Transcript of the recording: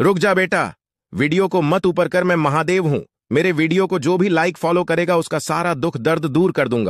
रुक जा बेटा वीडियो को मत ऊपर कर मैं महादेव हूं मेरे वीडियो को जो भी लाइक फॉलो करेगा उसका सारा दुख दर्द दूर कर दूंगा